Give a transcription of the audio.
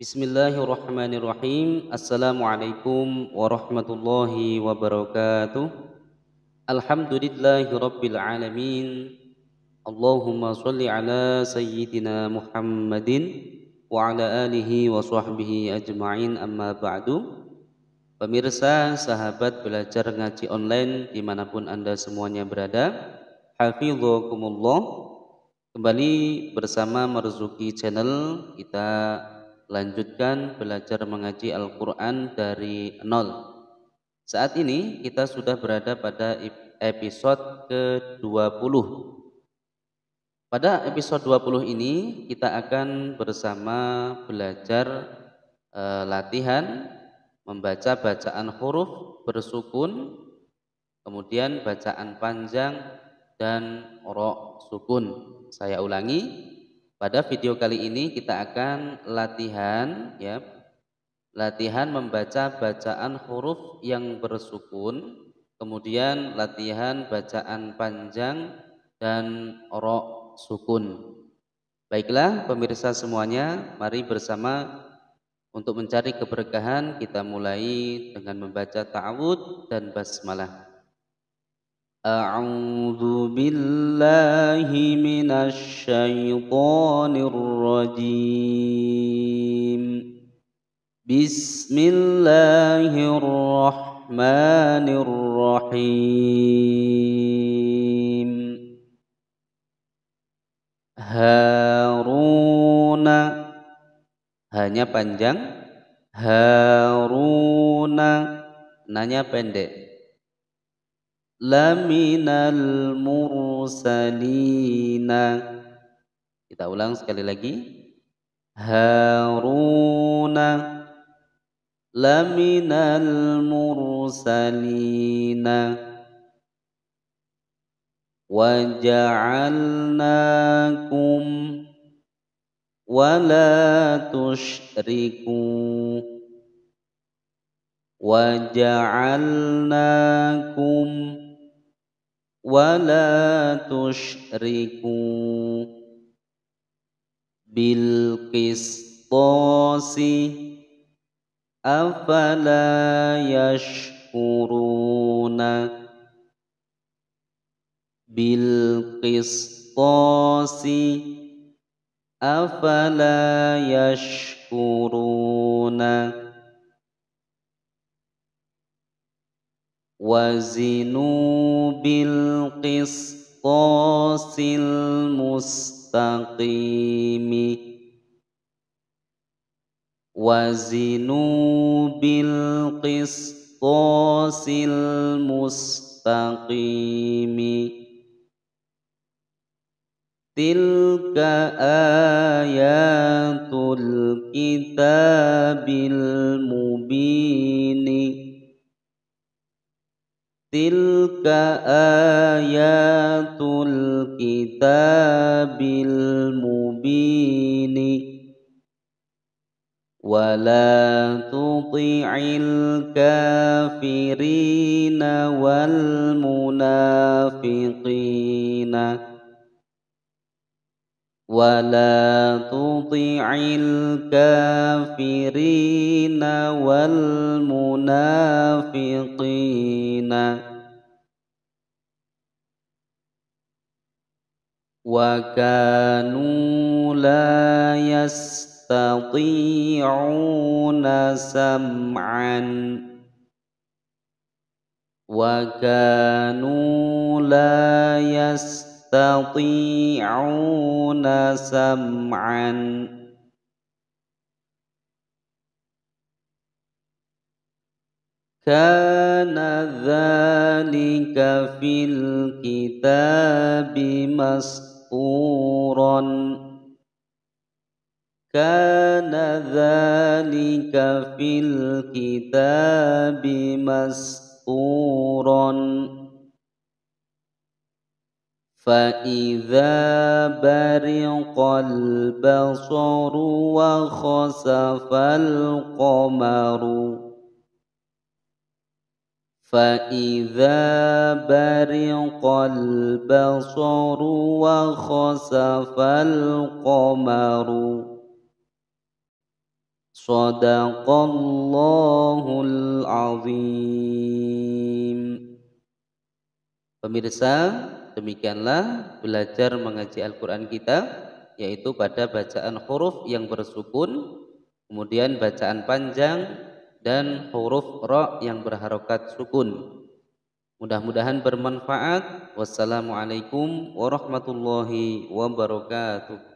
Bismillahirrahmanirrahim. Assalamualaikum warahmatullahi wabarakatuh. Alhamdulillahi rabbil alamin. Allahumma salli ala sayyidina Muhammadin wa ala alihi wa sahbihi ajma'in amma ba'du. Pemirsa, sahabat belajar ngaji online dimanapun Anda semuanya berada. Hafizhukumullah. Kembali bersama Marzuki Channel kita lanjutkan belajar mengaji Al-Quran dari nol. Saat ini kita sudah berada pada episode ke-20. Pada episode 20 ini kita akan bersama belajar e, latihan membaca bacaan huruf bersukun, kemudian bacaan panjang dan rok sukun. Saya ulangi, pada video kali ini kita akan latihan ya. Latihan membaca bacaan huruf yang bersukun, kemudian latihan bacaan panjang dan ro sukun. Baiklah pemirsa semuanya, mari bersama untuk mencari keberkahan kita mulai dengan membaca ta'awud dan basmalah. أعوذ بالله من الشيطان الرجيم بسم الله الرحمن الرحيم هارون hanya panjang هارون nanya pendek laminal mursalina kita ulang sekali lagi haruna laminal mursalina waja'alnakum wala tusyriku waja'alnakum ولا تشركوا بالقسطاس أفلا يشكرون بالقسطاس أفلا يشكرون وزنوا بالقسطاس المستقيم وزنوا بالقسطاس المستقيم تلك آيات الكتاب المبين تلك آيات الكتاب المبين ولا تطع الكافرين والمنافقين ولا تطع الكافرين والمنافقين وكانوا لا يستطيعون سمعا وكانوا لا يستطيعون يستطيعون سمعا كان ذلك في الكتاب مسطورا كان ذلك في الكتاب مسطورا فإذا برق البصر وخسف القمر فإذا برق البصر وخسف القمر صدق الله العظيم Pemirsa, demikianlah belajar mengaji Al-Quran kita yaitu pada bacaan huruf yang bersukun kemudian bacaan panjang dan huruf ro yang berharokat sukun mudah-mudahan bermanfaat wassalamualaikum warahmatullahi wabarakatuh